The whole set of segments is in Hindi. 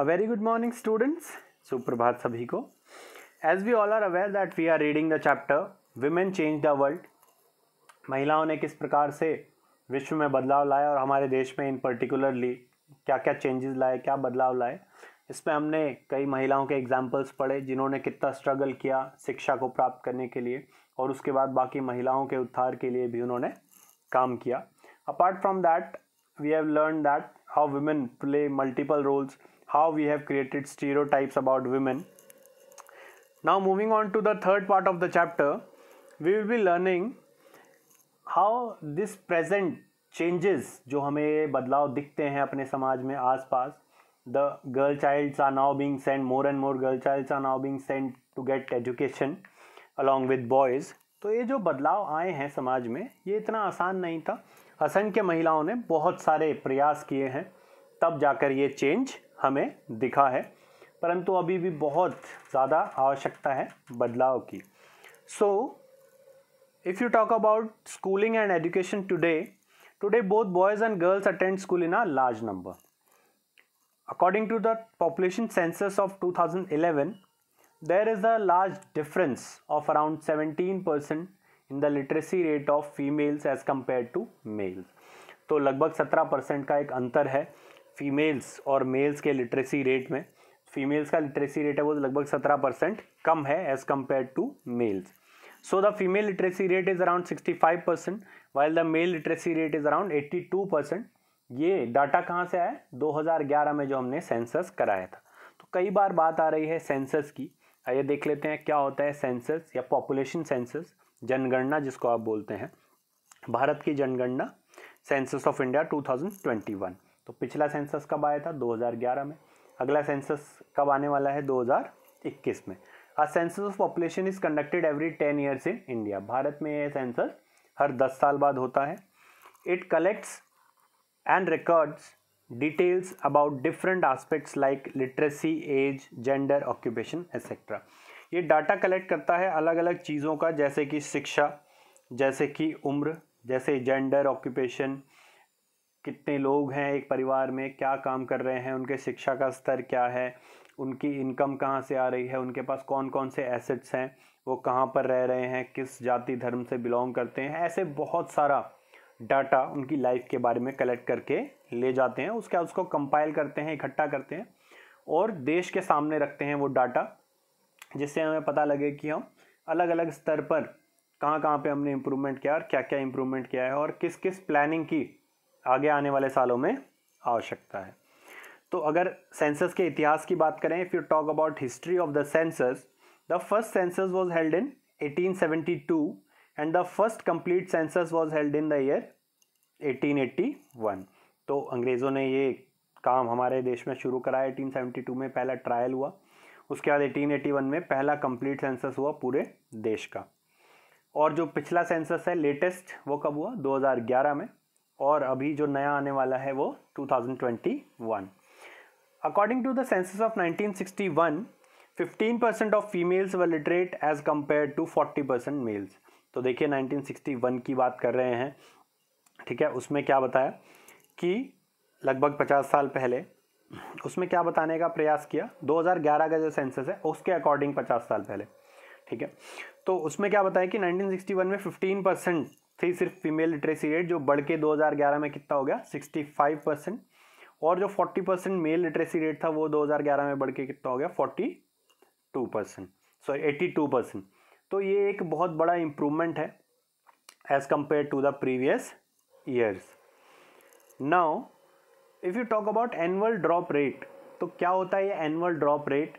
अ वेरी गुड मॉर्निंग स्टूडेंट्स सुप्रभात सभी को as we all are aware that we are reading the chapter Women change the world महिलाओं ने किस प्रकार से विश्व में बदलाव लाया और हमारे देश में इन पर्टिकुलरली क्या क्या चेंजेस लाए क्या बदलाव लाए इसमें हमने कई महिलाओं के एग्जाम्पल्स पढ़े जिन्होंने कितना स्ट्रगल किया शिक्षा को प्राप्त करने के लिए और उसके बाद बाकी महिलाओं के उत्थार के लिए भी उन्होंने काम किया apart from that we have learn that how women play multiple roles how we have created stereotypes about women. Now moving on to the third part of the chapter, we will be learning how this present changes जो हमें बदलाव दिखते हैं अपने समाज में आसपास the girl childs are now being sent more and more girl childs are now being sent to get education along with boys तो ये जो बदलाव आए हैं समाज में ये इतना आसान नहीं था असंख्य महिलाओं ने बहुत सारे प्रयास किए हैं तब जाकर ये चेंज हमें दिखा है परंतु अभी भी बहुत ज़्यादा आवश्यकता है बदलाव की so if you talk about schooling and education today today both boys and girls attend school in a large number according to the population census of 2011 there is a large difference of around seventeen percent in the literacy rate of females as compare to males तो लगभग सत्रह परसेंट का एक अंतर है फीमेल्स और मेल्स के लिटरेसी रेट में फीमेल्स का लिटरेसी रेट है वो लगभग सत्रह परसेंट कम है as compare to males so the female literacy rate is around sixty five percent while the male literacy rate is around eighty two percent ये डाटा कहाँ से आया दो हज़ार ग्यारह में जो हमने सेंसस कराया था तो कई बार बात आ रही है सेंसस की आइए देख लेते हैं क्या होता है सेंसस या पॉपुलेशन सेंसस जनगणना जिसको आप बोलते हैं भारत की जनगणना census of India two thousand twenty one तो पिछला सेंसस कब आया था 2011 में अगला सेंसस कब आने वाला है 2021 में a census of population is conducted every ten years in India भारत में यह सेंसस हर दस साल बाद होता है it collects and records details about different aspects like literacy age gender occupation etcetera ये डाटा कलेक्ट करता है अलग अलग चीज़ों का जैसे कि शिक्षा जैसे कि उम्र जैसे जेंडर ऑक्यूपेशन कितने लोग हैं एक परिवार में क्या काम कर रहे हैं उनके शिक्षा का स्तर क्या है उनकी इनकम कहाँ से आ रही है उनके पास कौन कौन से एसेट्स हैं वो कहाँ पर रह रहे हैं किस जाति धर्म से बिलोंग करते हैं ऐसे बहुत सारा डाटा उनकी लाइफ के बारे में कलेक्ट करके ले जाते हैं उसके बाद उसको कंपाइल करते हैं इकट्ठा करते हैं और देश के सामने रखते हैं वो डाटा जिससे हमें पता लगे कि हम अलग अलग स्तर पर कहाँ कहाँ पे हमने इम्प्रूवमेंट किया और क्या क्या इम्प्रूवमेंट किया है और किस किस प्लानिंग की आगे आने वाले सालों में आवश्यकता है तो अगर सेंसस के इतिहास की बात करें if you talk about history of the census the first census was held in 1872 and the first complete census was held in the year 1881 तो अंग्रेज़ों ने ये काम हमारे देश में शुरू कराया 1872 में पहला ट्रायल हुआ उसके बाद 1881 में पहला कंप्लीट सेंसस हुआ पूरे देश का और जो पिछला सेंसस है लेटेस्ट वो कब हुआ 2011 में और अभी जो नया आने वाला है वो 2021 according to the census of 1961 15% of females were literate as compare to 40% males तो देखिए 1961 की बात कर रहे हैं ठीक है उसमें क्या बताया कि लगभग 50 साल पहले उसमें क्या बताने का प्रयास किया 2011 का जो सेंसस है उसके अकॉर्डिंग 50 साल पहले ठीक है तो उसमें क्या बताया कि 1961 में 15 परसेंट थी सिर्फ फीमेल लिटरेसी रेट जो बढ़ के 2011 में कितना हो गया 65 परसेंट और जो 40 परसेंट मेल लिटरेसी रेट था वो 2011 में बढ़ के कितना हो गया 42 परसेंट सॉरी एट्टी परसेंट तो ये एक बहुत बड़ा इम्प्रूवमेंट है as compare to the previous years now if you talk about annual drop rate तो क्या होता है ये annual drop rate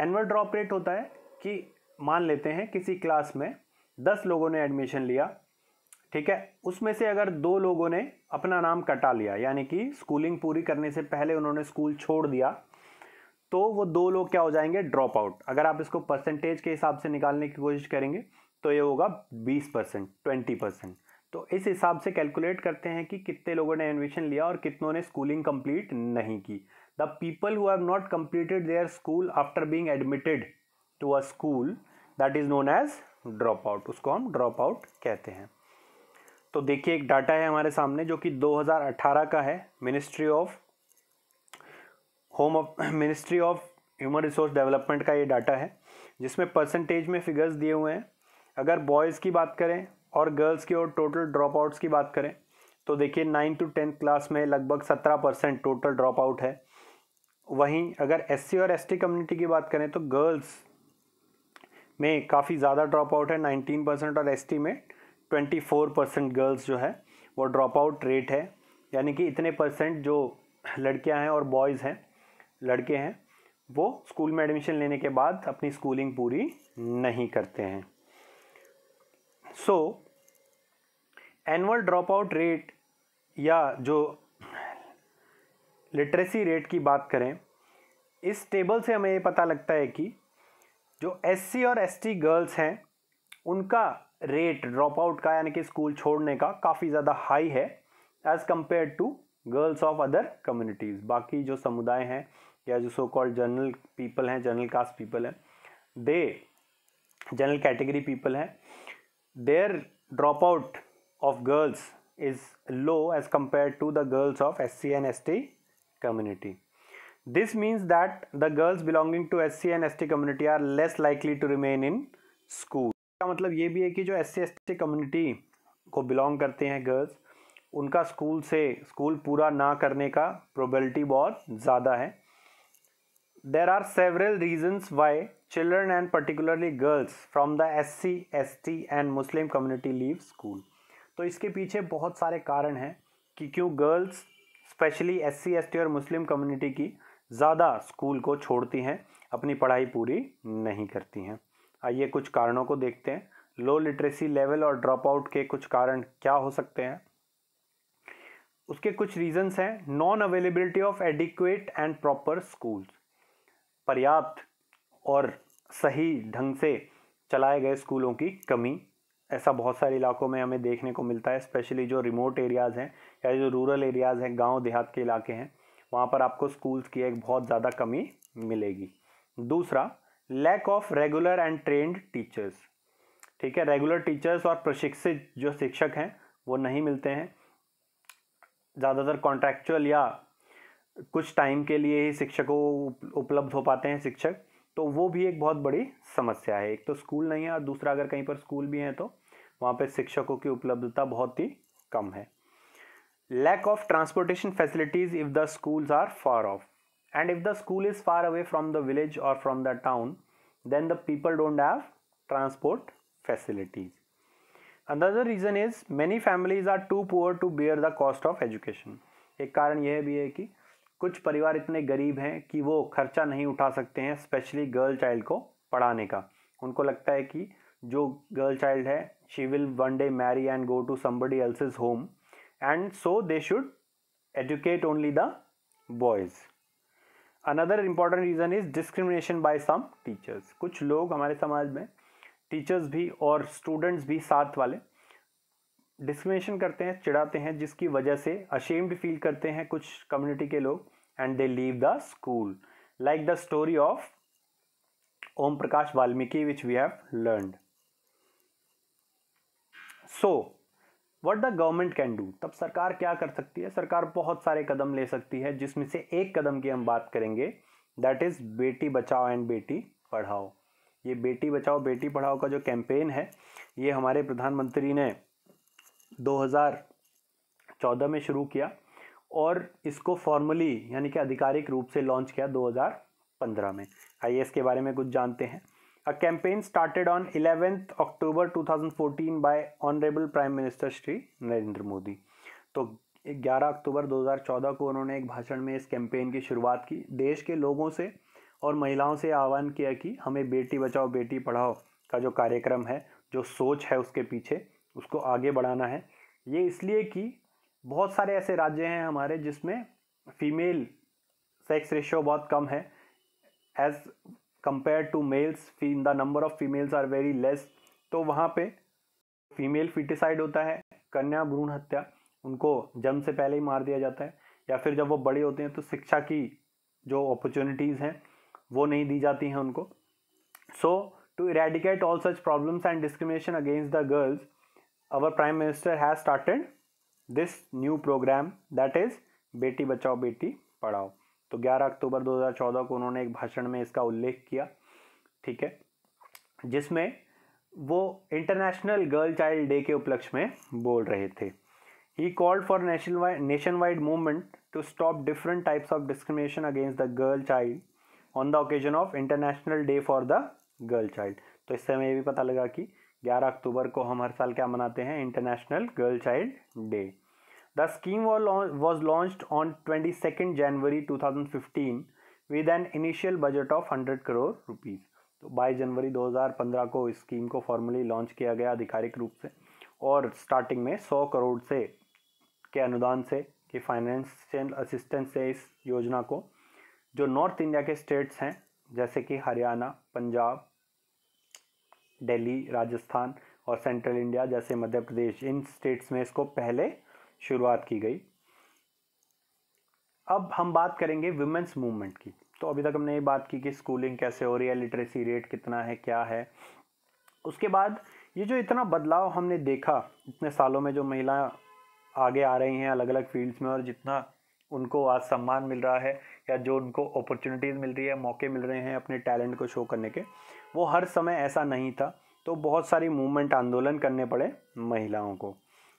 annual drop rate होता है कि मान लेते हैं किसी क्लास में दस लोगों ने एडमिशन लिया ठीक है उसमें से अगर दो लोगों ने अपना नाम कटा लिया यानी कि स्कूलिंग पूरी करने से पहले उन्होंने स्कूल छोड़ दिया तो वो दो लोग क्या हो जाएंगे ड्रॉप आउट अगर आप इसको परसेंटेज के हिसाब से निकालने की कोशिश करेंगे तो ये होगा बीस परसेंट ट्वेंटी परसेंट तो इस हिसाब से कैलकुलेट करते हैं कि कितने लोगों ने एडमिशन लिया और कितनों ने स्कूलिंग कंप्लीट नहीं की the people who have not completed their school after being admitted to a school that is known as drop out उसको हम ड्रॉप आउट कहते हैं तो देखिए एक डाटा है हमारे सामने जो कि 2018 का है ministry of home of ministry of human resource development का ये डाटा है जिसमें परसेंटेज में फिगर्स दिए हुए हैं अगर बॉयज़ की बात करें और गर्ल्स की और टोटल ड्रॉप आउट्स की बात करें तो देखिए नाइन्थ टू टेंथ क्लास में लगभग सत्रह परसेंट टोटल ड्रॉप आउट है वहीं अगर एस और एस कम्युनिटी की बात करें तो गर्ल्स में काफ़ी ज़्यादा ड्रॉप आउट है नाइनटीन परसेंट और एस्टीमेट फोर परसेंट गर्ल्स जो है वो ड्रॉप आउट रेट है यानी कि इतने परसेंट जो लड़कियां हैं और बॉयज़ हैं लड़के हैं वो स्कूल में एडमिशन लेने के बाद अपनी स्कूलिंग पूरी नहीं करते हैं so annual drop out rate या जो लिटरेसी रेट की बात करें इस टेबल से हमें ये पता लगता है कि जो एससी और एसटी गर्ल्स हैं उनका रेट ड्रॉप आउट का यानी कि स्कूल छोड़ने का काफ़ी ज़्यादा हाई है as compare to girls of other communities बाकी जो समुदाय हैं या जो सो कॉल्ड जनरल पीपल हैं जनरल कास्ट पीपल हैं दे जनरल कैटेगरी पीपल हैं there drop out of girls is low as compare to the girls of S C and S T community This means that the girls belonging to S C and S T community are less likely to remain in school का मतलब ये भी है कि जो S C S T community को बिलोंग करते हैं गर्ल्स उनका स्कूल से स्कूल पूरा ना करने का प्रोबेबिलिटी बहुत ज़्यादा है there are several reasons why children and particularly girls from the S C S T and Muslim community leave school तो इसके पीछे बहुत सारे कारण हैं कि क्यों girls specially S C S T और मुस्लिम कम्युनिटी की ज़्यादा स्कूल को छोड़ती हैं अपनी पढ़ाई पूरी नहीं करती हैं आइए कुछ कारणों को देखते हैं लो लिटरेसी लेवल और ड्रॉप आउट के कुछ कारण क्या हो सकते हैं उसके कुछ रीजंस हैं non availability of adequate and proper schools पर्याप्त और सही ढंग से चलाए गए स्कूलों की कमी ऐसा बहुत सारे इलाकों में हमें देखने को मिलता है स्पेशली जो रिमोट एरियाज़ हैं या जो रूरल एरियाज़ हैं गांव देहात के इलाके हैं वहाँ पर आपको स्कूल्स की एक बहुत ज़्यादा कमी मिलेगी दूसरा lack of regular and trained teachers ठीक है रेगुलर टीचर्स और प्रशिक्षित जो शिक्षक हैं वो नहीं मिलते हैं ज़्यादातर कॉन्ट्रैक्चुअल या कुछ टाइम के लिए ही शिक्षकों उपलब्ध हो पाते हैं शिक्षक तो वो भी एक बहुत बड़ी समस्या है एक तो स्कूल नहीं है और दूसरा अगर कहीं पर स्कूल भी हैं तो वहाँ पर शिक्षकों की उपलब्धता बहुत ही कम है lack of transportation facilities if the schools are far off and if the school is far away from the village or from the town then the people don't have transport facilities another reason is many families are too poor to bear the cost of education ek karan यह bhi hai ki kuch parivar itne गरीब hain ki wo kharcha nahi utha sakte hain specially girl child ko padhane ka unko lagta hai ki jo girl child hai she will one day marry and go to somebody else's home and so they should educate only the boys another important reason is discrimination by some teachers कुछ लोग हमारे समाज में टीचर्स भी और स्टूडेंट्स भी साथ वाले डिस्क्रिमिनेशन करते हैं चिढ़ाते हैं जिसकी वजह से अशेम्ड फील करते हैं कुछ कम्युनिटी के लोग and they leave the school like the story of Om Prakash Valmiki which we have learned so what the government can do तब सरकार क्या कर सकती है सरकार बहुत सारे कदम ले सकती है जिसमें से एक कदम की हम बात करेंगे दैट इज़ बेटी बचाओ एंड बेटी पढ़ाओ ये बेटी बचाओ बेटी पढ़ाओ का जो कैंपेन है ये हमारे प्रधानमंत्री ने 2014 में शुरू किया और इसको फॉर्मली यानी कि आधिकारिक रूप से लॉन्च किया 2015 में आइए इसके बारे में कुछ जानते हैं A campaign started on 11th October 2014 by Honorable Prime Minister Shri Narendra Modi तो 11 अक्टूबर 2014 को उन्होंने एक भाषण में इस कैंपेन की शुरुआत की देश के लोगों से और महिलाओं से आह्वान किया कि हमें बेटी बचाओ बेटी पढ़ाओ का जो कार्यक्रम है जो सोच है उसके पीछे उसको आगे बढ़ाना है ये इसलिए कि बहुत सारे ऐसे राज्य हैं हमारे जिसमें फीमेल सेक्स रेशियो बहुत कम है as compare to males the number of females are very less तो वहाँ पे फीमेल फिटिसाइड होता है कन्या भ्रूण हत्या उनको जन्म से पहले ही मार दिया जाता है या फिर जब वो बड़े होते हैं तो शिक्षा की जो अपॉर्चुनिटीज़ हैं वो नहीं दी जाती हैं उनको so to eradicate all such problems and discrimination against the girls our prime minister has started this new programme that is Beti Bachao बेटी पढ़ाओ तो 11 अक्टूबर 2014 को उन्होंने एक भाषण में इसका उल्लेख किया ठीक है जिसमें वो इंटरनेशनल गर्ल चाइल्ड डे के उपलक्ष्य में बोल रहे थे he called for national nation wide movement to stop different types of discrimination against the girl child on the occasion of international day for the girl child तो इससे हमें ये भी पता लगा कि 11 अक्टूबर को हम हर साल क्या मनाते हैं international girl child day The scheme was launched on 22nd January 2015 with an initial budget of 100 crore rupees तो 22 जनवरी 2015 को इस स्कीम को फॉर्मली लॉन्च किया गया आधिकारिक रूप से और स्टार्टिंग में 100 करोड़ से के अनुदान से कि फाइनेंशियल असिस्टेंस से इस योजना को जो नॉर्थ इंडिया के स्टेट्स हैं जैसे कि हरियाणा पंजाब दिल्ली राजस्थान और सेंट्रल इंडिया जैसे मध्य प्रदेश इन स्टेट्स में इसको पहले शुरुआत की गई अब हम बात करेंगे वुमेंस मूवमेंट की तो अभी तक हमने ये बात की कि स्कूलिंग कैसे हो रही है लिटरेसी रेट कितना है क्या है उसके बाद ये जो इतना बदलाव हमने देखा इतने सालों में जो महिला आगे आ रही हैं अलग अलग फील्ड्स में और जितना उनको आज सम्मान मिल रहा है या जो उनको अपॉर्चुनिटीज़ मिल रही है मौके मिल रहे हैं अपने टैलेंट को शो करने के वो हर समय ऐसा नहीं था तो बहुत सारी मूवमेंट आंदोलन करने पड़े महिलाओं को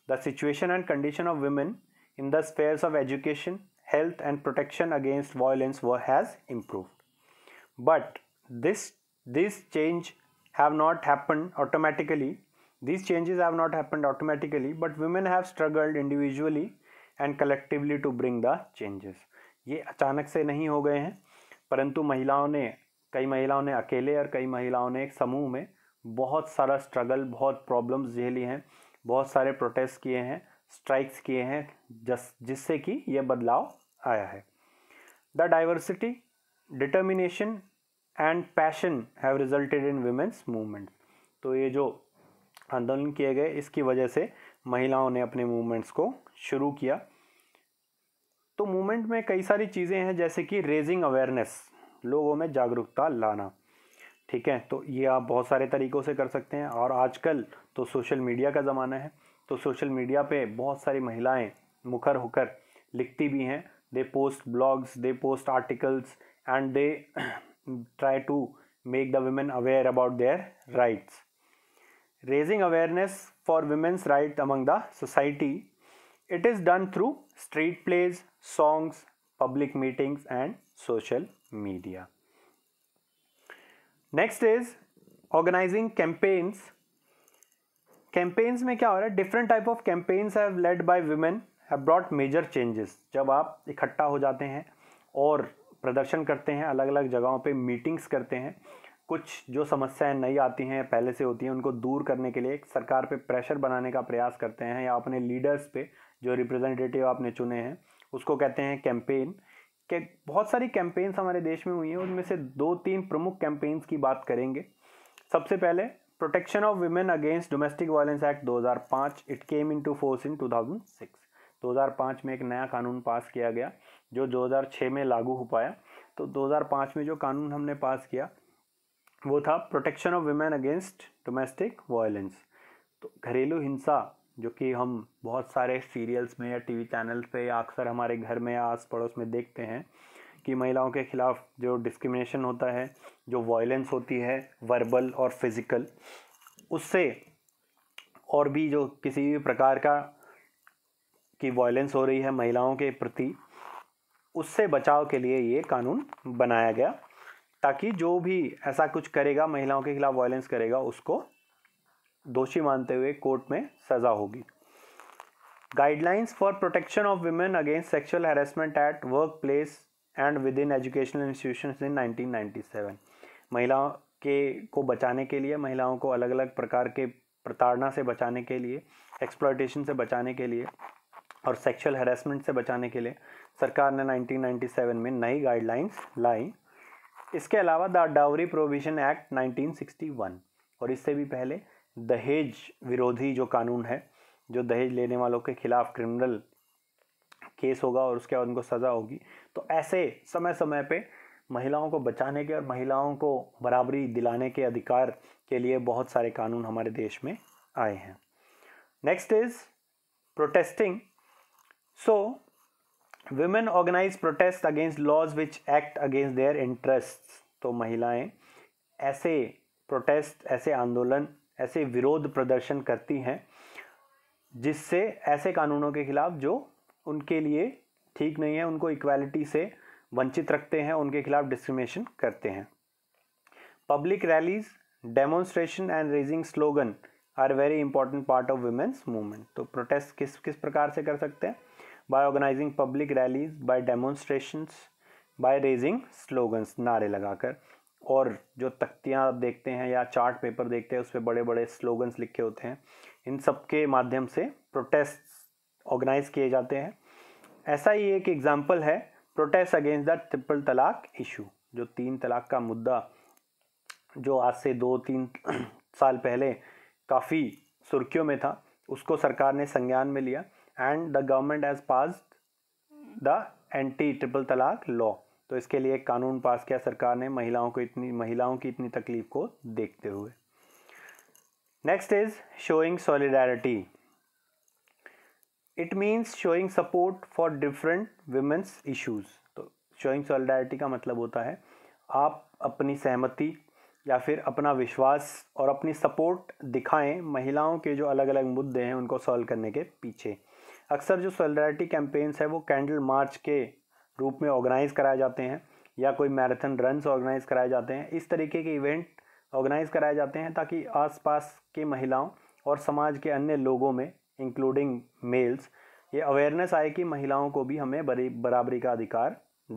the situation and condition of women in the spheres of education, health, and protection against violence were, has improved. But this this change have not happened automatically. These changes have not happened automatically, but women have struggled individually and collectively to bring the changes ये अचानक से नहीं हो गए हैं परंतु महिलाओं ने कई महिलाओं ने अकेले और कई महिलाओं ने एक समूह में बहुत सारा स्ट्रगल बहुत प्रॉब्लम्स झेली हैं बहुत सारे प्रोटेस्ट किए हैं स्ट्राइक्स किए हैं जस जिससे कि यह बदलाव आया है the diversity determination and passion have resulted in women's movement तो ये जो आंदोलन किए गए इसकी वजह से महिलाओं ने अपने मूवमेंट्स को शुरू किया तो मूवमेंट में कई सारी चीज़ें हैं जैसे कि रेजिंग अवेयरनेस लोगों में जागरूकता लाना ठीक है तो ये आप बहुत सारे तरीक़ों से कर सकते हैं और आजकल तो सोशल मीडिया का ज़माना है तो सोशल मीडिया पे बहुत सारी महिलाएं मुखर होकर लिखती भी हैं they post blogs they post articles and they try to make the women aware about their rights raising awareness for women's right among the society it is done through street plays songs public meetings and social media next is organizing campaigns campaigns में क्या हो रहा है different type of campaigns have led by women have brought major changes जब आप इकट्ठा हो जाते हैं और प्रदर्शन करते हैं अलग अलग जगहों पे मीटिंग्स करते हैं कुछ जो समस्याएं नई आती हैं पहले से होती हैं उनको दूर करने के लिए सरकार पे प्रेशर बनाने का प्रयास करते हैं या अपने लीडर्स पे जो रिप्रेजेंटेटिव आपने चुने हैं उसको कहते हैं कैंपेन कि बहुत सारी कैंपेन्स हमारे देश में हुई हैं उनमें से दो तीन प्रमुख कैंपेन्स की बात करेंगे सबसे पहले protection of women against domestic violence act 2005 it came into force in 2006 2005 में एक नया कानून पास किया गया जो 2006 में लागू हो पाया तो 2005 में जो कानून हमने पास किया वो था protection of women against domestic violence तो घरेलू हिंसा जो कि हम बहुत सारे सीरियल्स में या टीवी चैनल पे या अक्सर हमारे घर में या आस पड़ोस में देखते हैं कि महिलाओं के ख़िलाफ़ जो डिस्क्रिमिनेशन होता है जो वॉयलेंस होती है वर्बल और फिज़िकल उससे और भी जो किसी भी प्रकार का की वॉयलेंस हो रही है महिलाओं के प्रति उससे बचाव के लिए ये कानून बनाया गया ताकि जो भी ऐसा कुछ करेगा महिलाओं के खिलाफ वायलेंस करेगा उसको दोषी मानते हुए कोर्ट में सज़ा होगी guidelines for protection of women against sexual harassment at work place and within educational institution in nineteen महिलाओं के को बचाने के लिए महिलाओं को अलग अलग प्रकार के प्रताड़ना से बचाने के लिए एक्सप्लॉयटेशन से बचाने के लिए और सेक्सुअल हेरासमेंट से बचाने के लिए सरकार ने 1997 में नई गाइडलाइंस लाई इसके अलावा द डावरी प्रोविजन एक्ट 1961 और इससे भी पहले दहेज विरोधी जो कानून है जो दहेज लेने वालों के खिलाफ क्रिमिनल केस होगा और उसके बाद उनको सज़ा होगी तो ऐसे समय समय पे महिलाओं को बचाने के और महिलाओं को बराबरी दिलाने के अधिकार के लिए बहुत सारे कानून हमारे देश में आए हैं next is protesting so women organize protest against laws which act against their interest तो महिलाएं ऐसे प्रोटेस्ट ऐसे आंदोलन ऐसे विरोध प्रदर्शन करती हैं जिससे ऐसे कानूनों के खिलाफ जो उनके लिए ठीक नहीं है उनको इक्वालिटी से वंचित रखते हैं उनके खिलाफ डिस्क्रिमिनेशन करते हैं public rallies demonstration and raising slogan are very important part of women's movement तो प्रोटेस्ट किस किस प्रकार से कर सकते हैं by organizing public rallies by demonstrations by raising slogans नारे लगाकर और जो तख्तियाँ देखते हैं या चार्ट पेपर देखते हैं उस पर बड़े बड़े स्लोगन्स लिखे होते हैं इन सब के माध्यम से प्रोटेस्ट ऑर्गेनाइज किए जाते हैं ऐसा ही एक एग्ज़ाम्पल है protest against the triple talaq issue जो तीन तलाक का मुद्दा जो आज से दो तीन साल पहले काफ़ी सुर्खियों में था उसको सरकार ने संज्ञान में लिया and the government has pass the anti triple talaq law तो इसके लिए एक कानून पास किया सरकार ने महिलाओं को इतनी महिलाओं की इतनी तकलीफ को देखते हुए next is showing solidarity it means showing support for different women's issues तो शोइंग सॉलिडारिटी का मतलब होता है आप अपनी सहमति या फिर अपना विश्वास और अपनी सपोर्ट दिखाएं महिलाओं के जो अलग अलग मुद्दे हैं उनको सॉल्व करने के पीछे अक्सर जो सॉलिडारिटी कैंपेन्स है वो कैंडल मार्च के रूप में ऑर्गेनाइज़ कराए जाते हैं या कोई मैराथन रन्स ऑर्गेनाइज़ कराए जाते हैं इस तरीके के इवेंट ऑर्गेनाइज़ कराए जाते हैं ताकि आसपास के महिलाओं और समाज के अन्य लोगों में इंक्लूडिंग मेल्स ये अवेयरनेस आए कि महिलाओं को भी हमें बराबरी का अधिकार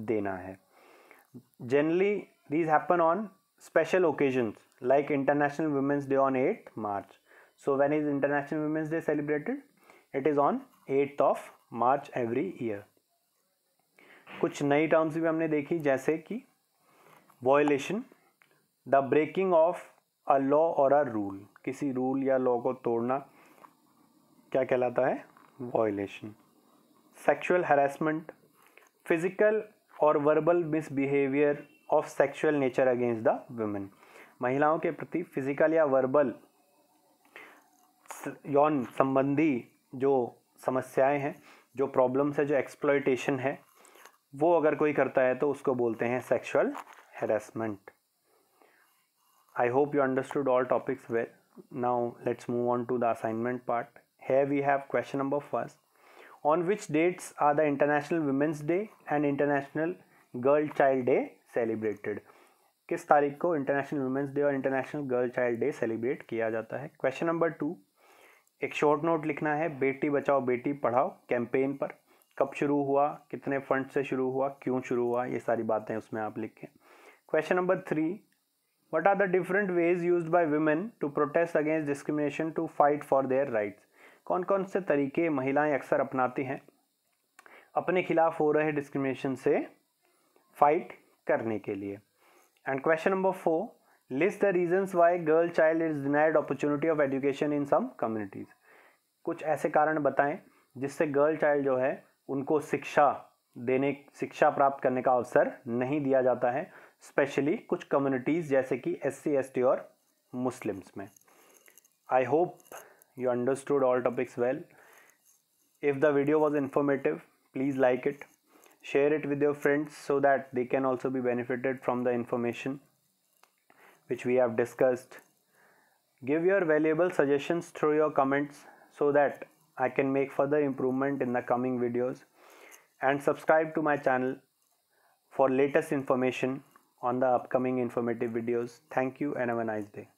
देना है generally these happen on special occasions like international women's day on eight March so when is international women's day celebrated it is on eighth of March every year कुछ नई टर्म्स भी हमने देखी जैसे कि violation the breaking of a law और अ रूल किसी रूल या लॉ को तोड़ना क्या कहलाता है वॉयलेशन सेक्शुअल हरासमेंट फिजिकल और verbal misbehaviour of sexual nature against the women महिलाओं के प्रति फिजिकल या वर्बल यौन संबंधी जो समस्याएं हैं जो प्रॉब्लम्स है जो एक्सप्लोइटेशन है वो अगर कोई करता है तो उसको बोलते हैं sexual harassment I hope you understood all topics well now let's move on to the assignment part है we have question number first on which dates are the international women's day and international girl child day celebrated किस तारीख को इंटरनेशनल वुमेंस डे और international girl child day celebrate किया जाता है क्वेश्चन नंबर टू एक शॉर्ट नोट लिखना है बेटी बचाओ बेटी पढ़ाओ कैंपेन पर कब शुरू हुआ कितने फंड से शुरू हुआ क्यों शुरू हुआ ये सारी बातें उसमें आप लिखें question number three what are the different ways used by women to protest against discrimination to fight for their rights कौन कौन से तरीके महिलाएं अक्सर अपनाती हैं अपने खिलाफ हो रहे डिस्क्रिमिनेशन से फाइट करने के लिए and question number four list the reasons why girl child is denied opportunity of education in some communities कुछ ऐसे कारण बताएं जिससे गर्ल चाइल्ड जो है उनको शिक्षा देने शिक्षा प्राप्त करने का अवसर नहीं दिया जाता है स्पेशली कुछ कम्युनिटीज़ जैसे कि एस सी एस टी और मुस्लिम्स में I hope you understood all topics well if the video was informative please like it share it with your friends so that they can also be benefited from the information which we have discussed give your valuable suggestions through your comments so that I can make further improvement in the coming videos and subscribe to my channel for latest information on the upcoming informative videos. Thank you and have a nice day.